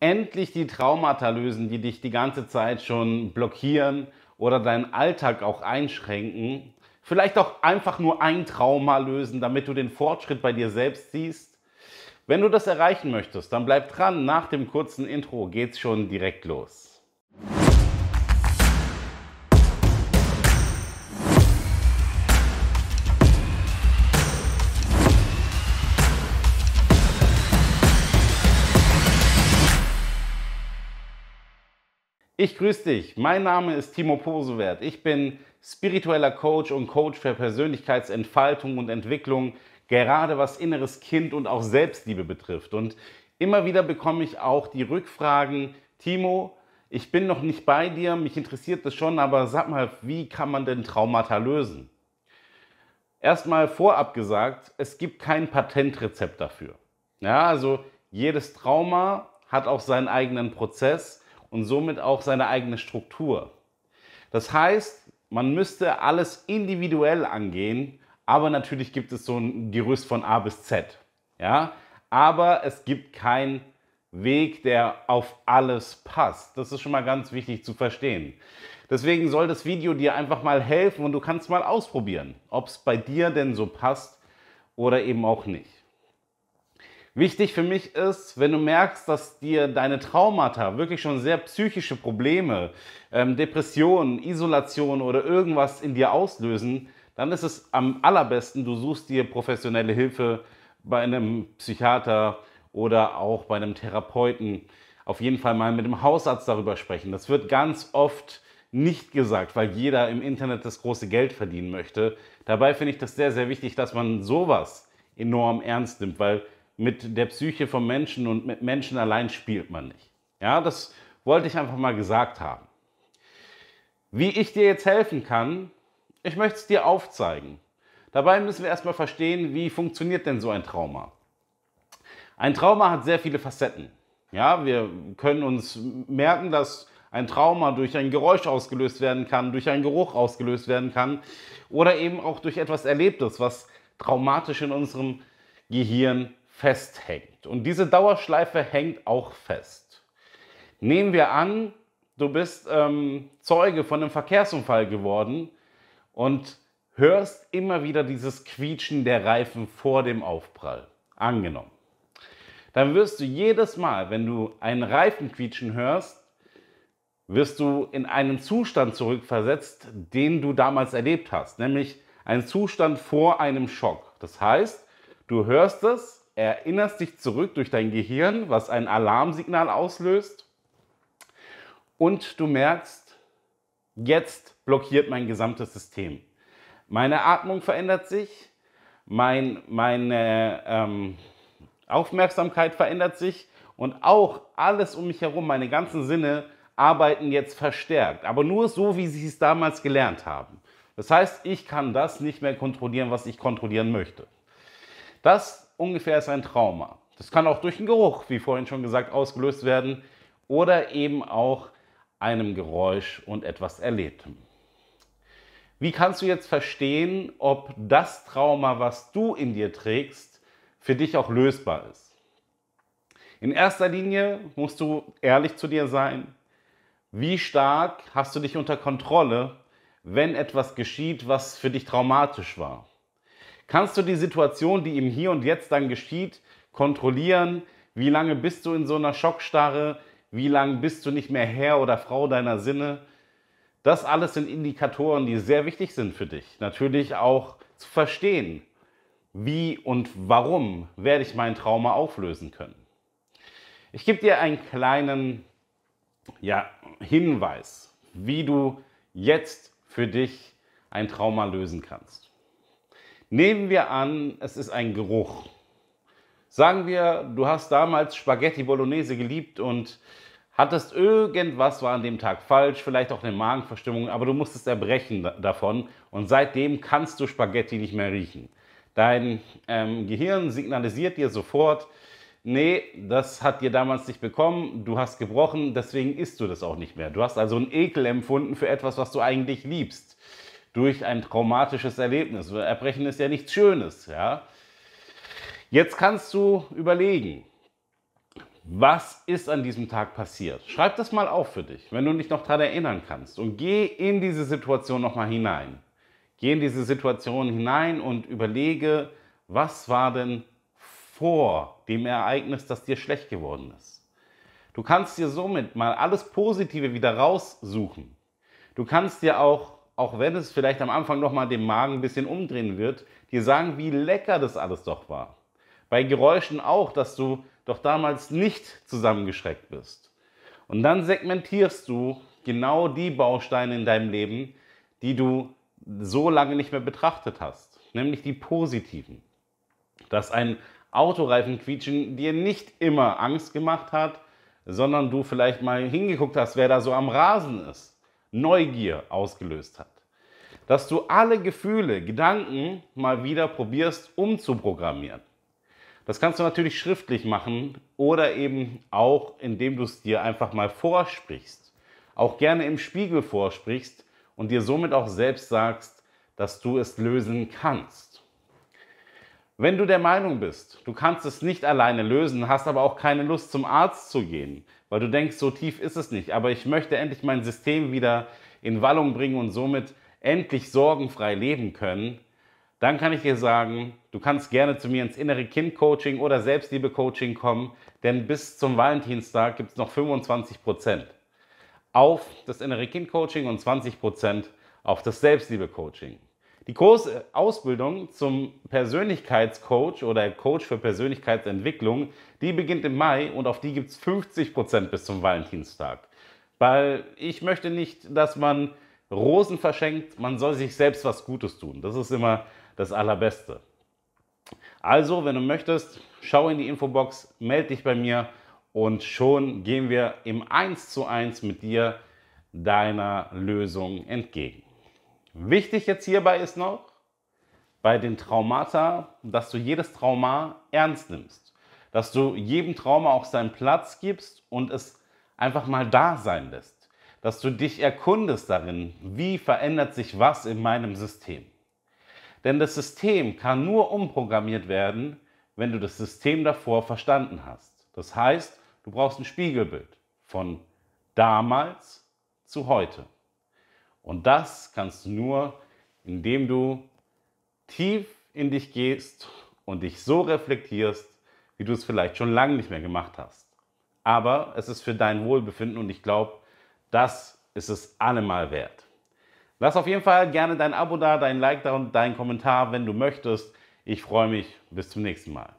endlich die Traumata lösen, die dich die ganze Zeit schon blockieren oder deinen Alltag auch einschränken. Vielleicht auch einfach nur ein Trauma lösen, damit du den Fortschritt bei dir selbst siehst. Wenn du das erreichen möchtest, dann bleib dran. Nach dem kurzen Intro geht's schon direkt los. Ich grüße dich. Mein Name ist Timo Posewert. Ich bin spiritueller Coach und Coach für Persönlichkeitsentfaltung und Entwicklung, gerade was inneres Kind und auch Selbstliebe betrifft. Und immer wieder bekomme ich auch die Rückfragen, Timo, ich bin noch nicht bei dir, mich interessiert das schon, aber sag mal, wie kann man denn Traumata lösen? Erstmal vorab gesagt, es gibt kein Patentrezept dafür. Ja, also jedes Trauma hat auch seinen eigenen Prozess und somit auch seine eigene Struktur. Das heißt, man müsste alles individuell angehen, aber natürlich gibt es so ein Gerüst von A bis Z. Ja? Aber es gibt keinen Weg, der auf alles passt. Das ist schon mal ganz wichtig zu verstehen. Deswegen soll das Video dir einfach mal helfen und du kannst mal ausprobieren, ob es bei dir denn so passt oder eben auch nicht. Wichtig für mich ist, wenn du merkst, dass dir deine Traumata, wirklich schon sehr psychische Probleme, ähm, Depressionen, Isolation oder irgendwas in dir auslösen, dann ist es am allerbesten, du suchst dir professionelle Hilfe bei einem Psychiater oder auch bei einem Therapeuten. Auf jeden Fall mal mit dem Hausarzt darüber sprechen. Das wird ganz oft nicht gesagt, weil jeder im Internet das große Geld verdienen möchte. Dabei finde ich das sehr, sehr wichtig, dass man sowas enorm ernst nimmt, weil mit der Psyche von Menschen und mit Menschen allein spielt man nicht. Ja, das wollte ich einfach mal gesagt haben. Wie ich dir jetzt helfen kann, ich möchte es dir aufzeigen. Dabei müssen wir erstmal verstehen, wie funktioniert denn so ein Trauma. Ein Trauma hat sehr viele Facetten. Ja, wir können uns merken, dass ein Trauma durch ein Geräusch ausgelöst werden kann, durch einen Geruch ausgelöst werden kann oder eben auch durch etwas Erlebtes, was traumatisch in unserem Gehirn festhängt. Und diese Dauerschleife hängt auch fest. Nehmen wir an, du bist ähm, Zeuge von einem Verkehrsunfall geworden und hörst immer wieder dieses Quietschen der Reifen vor dem Aufprall. Angenommen. Dann wirst du jedes Mal, wenn du einen Reifen quietschen hörst, wirst du in einen Zustand zurückversetzt, den du damals erlebt hast, nämlich einen Zustand vor einem Schock. Das heißt, du hörst es erinnerst dich zurück durch dein Gehirn, was ein Alarmsignal auslöst. Und du merkst, jetzt blockiert mein gesamtes System. Meine Atmung verändert sich, mein, meine ähm, Aufmerksamkeit verändert sich und auch alles um mich herum, meine ganzen Sinne arbeiten jetzt verstärkt, aber nur so, wie sie es damals gelernt haben. Das heißt, ich kann das nicht mehr kontrollieren, was ich kontrollieren möchte. Das ungefähr ist ein Trauma. Das kann auch durch einen Geruch, wie vorhin schon gesagt, ausgelöst werden oder eben auch einem Geräusch und etwas Erlebtem. Wie kannst du jetzt verstehen, ob das Trauma, was du in dir trägst, für dich auch lösbar ist? In erster Linie musst du ehrlich zu dir sein. Wie stark hast du dich unter Kontrolle, wenn etwas geschieht, was für dich traumatisch war? Kannst du die Situation, die im Hier und Jetzt dann geschieht, kontrollieren? Wie lange bist du in so einer Schockstarre? Wie lange bist du nicht mehr Herr oder Frau deiner Sinne? Das alles sind Indikatoren, die sehr wichtig sind für dich. Natürlich auch zu verstehen, wie und warum werde ich mein Trauma auflösen können. Ich gebe dir einen kleinen ja, Hinweis, wie du jetzt für dich ein Trauma lösen kannst. Nehmen wir an, es ist ein Geruch. Sagen wir, du hast damals Spaghetti Bolognese geliebt und hattest irgendwas war an dem Tag falsch, vielleicht auch eine Magenverstimmung, aber du musstest erbrechen davon und seitdem kannst du Spaghetti nicht mehr riechen. Dein ähm, Gehirn signalisiert dir sofort, nee, das hat dir damals nicht bekommen, du hast gebrochen, deswegen isst du das auch nicht mehr. Du hast also einen Ekel empfunden für etwas, was du eigentlich liebst durch ein traumatisches Erlebnis. Erbrechen ist ja nichts Schönes. Ja? Jetzt kannst du überlegen, was ist an diesem Tag passiert. Schreib das mal auf für dich, wenn du dich noch daran erinnern kannst. Und geh in diese Situation nochmal hinein. Geh in diese Situation hinein und überlege, was war denn vor dem Ereignis, das dir schlecht geworden ist. Du kannst dir somit mal alles Positive wieder raussuchen. Du kannst dir auch auch wenn es vielleicht am Anfang nochmal den Magen ein bisschen umdrehen wird, dir sagen, wie lecker das alles doch war. Bei Geräuschen auch, dass du doch damals nicht zusammengeschreckt bist. Und dann segmentierst du genau die Bausteine in deinem Leben, die du so lange nicht mehr betrachtet hast, nämlich die positiven. Dass ein Autoreifenquietschen dir nicht immer Angst gemacht hat, sondern du vielleicht mal hingeguckt hast, wer da so am Rasen ist Neugier ausgelöst hat. Dass du alle Gefühle, Gedanken mal wieder probierst umzuprogrammieren. Das kannst du natürlich schriftlich machen oder eben auch, indem du es dir einfach mal vorsprichst. Auch gerne im Spiegel vorsprichst und dir somit auch selbst sagst, dass du es lösen kannst. Wenn du der Meinung bist, du kannst es nicht alleine lösen, hast aber auch keine Lust zum Arzt zu gehen, weil du denkst, so tief ist es nicht, aber ich möchte endlich mein System wieder in Wallung bringen und somit endlich sorgenfrei leben können, dann kann ich dir sagen, du kannst gerne zu mir ins innere Kind-Coaching oder Selbstliebe-Coaching kommen, denn bis zum Valentinstag gibt es noch 25% auf das innere Kind-Coaching und 20% auf das Selbstliebe-Coaching. Die große Ausbildung zum Persönlichkeitscoach oder Coach für Persönlichkeitsentwicklung, die beginnt im Mai und auf die gibt es 50% bis zum Valentinstag. Weil ich möchte nicht, dass man Rosen verschenkt, man soll sich selbst was Gutes tun. Das ist immer das Allerbeste. Also, wenn du möchtest, schau in die Infobox, melde dich bei mir und schon gehen wir im 1 zu 1 mit dir deiner Lösung entgegen. Wichtig jetzt hierbei ist noch, bei den Traumata, dass du jedes Trauma ernst nimmst. Dass du jedem Trauma auch seinen Platz gibst und es einfach mal da sein lässt. Dass du dich erkundest darin, wie verändert sich was in meinem System. Denn das System kann nur umprogrammiert werden, wenn du das System davor verstanden hast. Das heißt, du brauchst ein Spiegelbild von damals zu heute. Und das kannst du nur, indem du tief in dich gehst und dich so reflektierst, wie du es vielleicht schon lange nicht mehr gemacht hast. Aber es ist für dein Wohlbefinden und ich glaube, das ist es allemal wert. Lass auf jeden Fall gerne dein Abo da, dein Like da und deinen Kommentar, wenn du möchtest. Ich freue mich. Bis zum nächsten Mal.